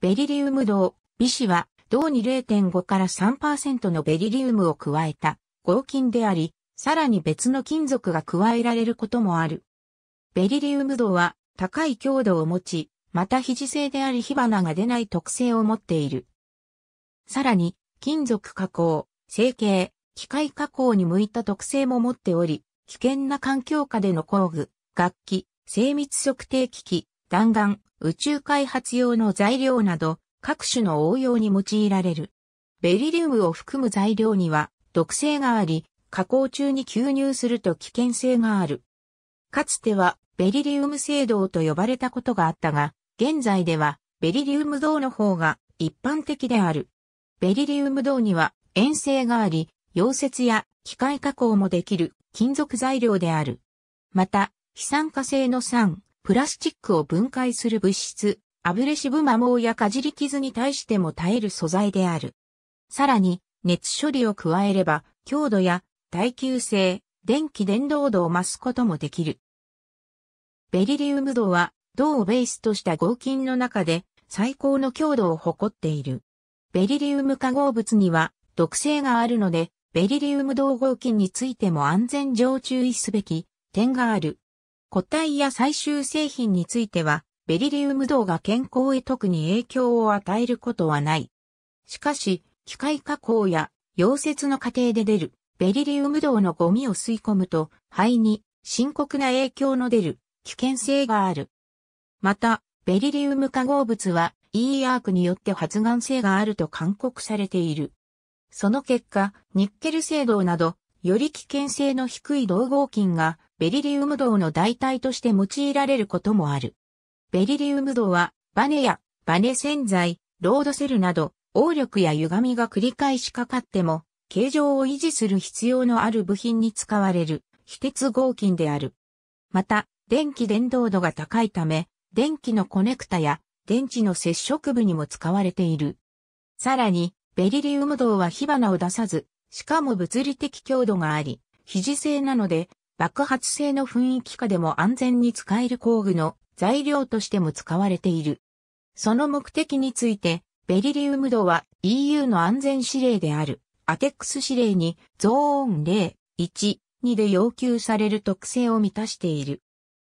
ベリリウム銅、微子は、銅に0.5から3%のベリリウムを加えた合金であり、さらに別の金属が加えられることもある。ベリリウム銅は高い強度を持ち、また非磁性であり火花が出ない特性を持っている。さらに、金属加工、成形、機械加工に向いた特性も持っており、危険な環境下での工具、楽器、精密測定機器、弾丸、宇宙開発用の材料など、各種の応用に用いられる。ベリリウムを含む材料には毒性があり、加工中に吸入すると危険性がある。かつてはベリリウム製銅と呼ばれたことがあったが、現在ではベリリウム銅の方が一般的である。ベリリウム銅には塩性があり、溶接や機械加工もできる金属材料である。また、非酸化性の酸、プラスチックを分解する物質、アブレシブ摩耗やかじり傷に対しても耐える素材である。さらに、熱処理を加えれば、強度や耐久性、電気伝導度を増すこともできる。ベリリウム銅は、銅をベースとした合金の中で最高の強度を誇っている。ベリリウム化合物には毒性があるので、ベリリウム銅合金についても安全上注意すべき点がある。個体や最終製品については、ベリリウム銅が健康へ特に影響を与えることはない。しかし、機械加工や溶接の過程で出るベリリウム銅のゴミを吸い込むと肺に深刻な影響の出る危険性がある。また、ベリリウム化合物は e アークによって発がん性があると勧告されている。その結果、ニッケル製銅など、より危険性の低い銅合金がベリリウム銅の代替として用いられることもある。ベリリウム銅は、バネやバネ洗剤、ロードセルなど、応力や歪みが繰り返しかかっても、形状を維持する必要のある部品に使われる、非鉄合金である。また、電気伝導度が高いため、電気のコネクタや電池の接触部にも使われている。さらに、ベリリウム銅は火花を出さず、しかも物理的強度があり、非磁性なので、爆発性の雰囲気下でも安全に使える工具の材料としても使われている。その目的について、ベリリウム度は EU の安全指令である、アテックス指令にゾーン0、1、2で要求される特性を満たしている。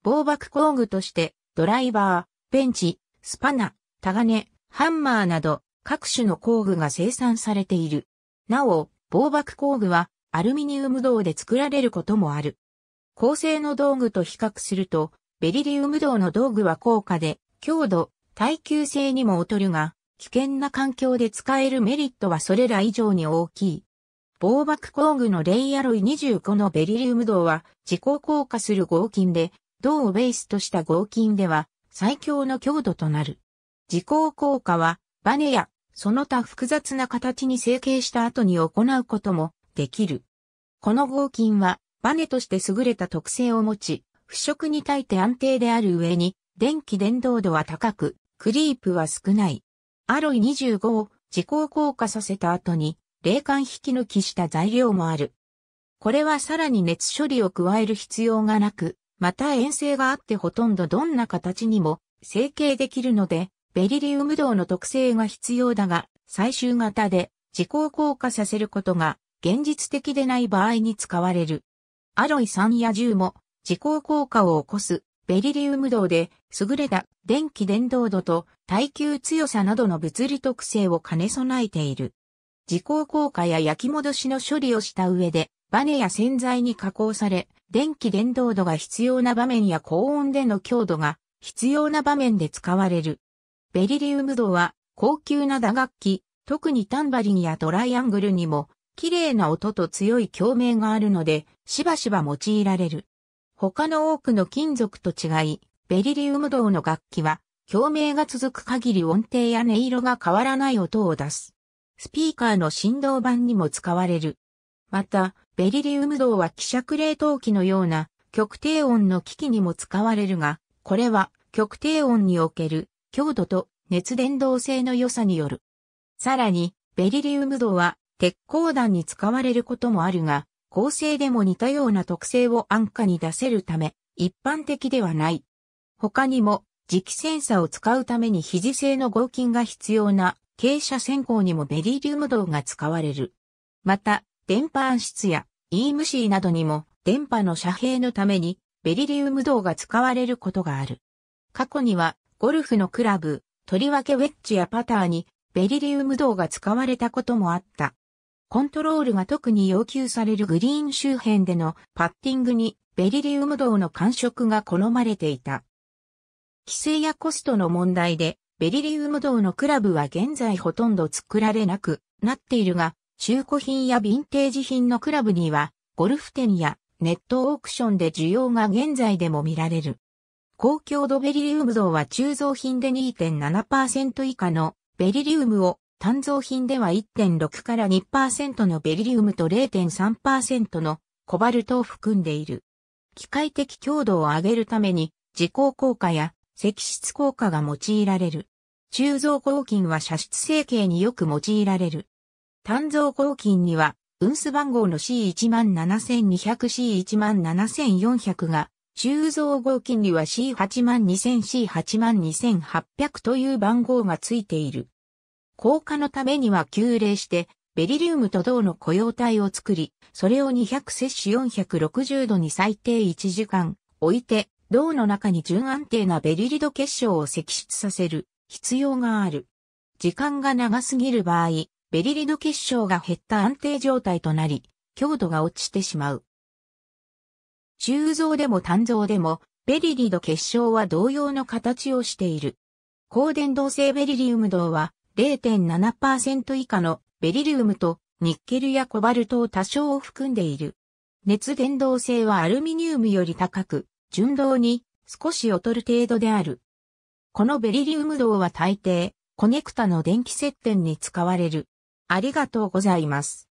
防爆工具として、ドライバー、ベンチ、スパナ、タガネ、ハンマーなど、各種の工具が生産されている。なお、防爆工具は、アルミニウム銅で作られることもある。構成の道具と比較すると、ベリリウム銅の道具は高価で、強度、耐久性にも劣るが、危険な環境で使えるメリットはそれら以上に大きい。防爆工具のレイアロイ25のベリリウム銅は自己硬化する合金で、銅をベースとした合金では最強の強度となる。自己硬化はバネやその他複雑な形に成形した後に行うこともできる。この合金はバネとして優れた特性を持ち、腐食に耐えて安定である上に、電気伝導度は高く、クリープは少ない。アロイ25を自己硬化させた後に、冷感引き抜きした材料もある。これはさらに熱処理を加える必要がなく、また遠征があってほとんどどんな形にも成形できるので、ベリリウム銅の特性が必要だが、最終型で自己硬化させることが現実的でない場合に使われる。アロイ3や10も自効効果を起こすベリリウム銅で優れた電気伝導度と耐久強さなどの物理特性を兼ね備えている。自効効果や焼き戻しの処理をした上でバネや洗剤に加工され電気伝導度が必要な場面や高温での強度が必要な場面で使われる。ベリリウム銅は高級な打楽器、特にタンバリンやトライアングルにも綺麗な音と強い共鳴があるので、しばしば用いられる。他の多くの金属と違い、ベリリウム銅の楽器は、共鳴が続く限り音程や音色が変わらない音を出す。スピーカーの振動板にも使われる。また、ベリリウム銅は希釈冷凍機のような極低音の機器にも使われるが、これは極低音における強度と熱伝導性の良さによる。さらに、ベリリウム銅は鉄鋼弾に使われることもあるが、構成でも似たような特性を安価に出せるため、一般的ではない。他にも、磁気センサを使うために肘製の合金が必要な傾斜線鋼にもベリリウム銅が使われる。また、電波暗室や EMC などにも電波の遮蔽のためにベリリウム銅が使われることがある。過去にはゴルフのクラブ、とりわけウェッジやパターにベリリウム銅が使われたこともあった。コントロールが特に要求されるグリーン周辺でのパッティングにベリリウム銅の感触が好まれていた。規制やコストの問題でベリリウム銅のクラブは現在ほとんど作られなくなっているが、中古品やヴィンテージ品のクラブには、ゴルフ店やネットオークションで需要が現在でも見られる。高強度ベリリウム銅は鋳造品で2.7%以下のベリリウムを単造品では1.6から2%のベリリウムと0.3%のコバルトを含んでいる。機械的強度を上げるために、磁光効果や積質効果が用いられる。鋳造合金は射出成形によく用いられる。単造合金には、運数番号の C17200、C17400 が、鋳造合金には C82000、C82800 という番号がついている。硬化のためには急冷して、ベリリウムと銅の雇用体を作り、それを200摂氏460度に最低1時間置いて、銅の中に純安定なベリリド結晶を析出させる必要がある。時間が長すぎる場合、ベリリド結晶が減った安定状態となり、強度が落ちてしまう。鋳造でも単造でも、ベリリド結晶は同様の形をしている。高電動性ベリリウム銅は、0.7%以下のベリリウムとニッケルやコバルトを多少含んでいる。熱伝導性はアルミニウムより高く、純銅に少し劣る程度である。このベリリウム銅は大抵、コネクタの電気接点に使われる。ありがとうございます。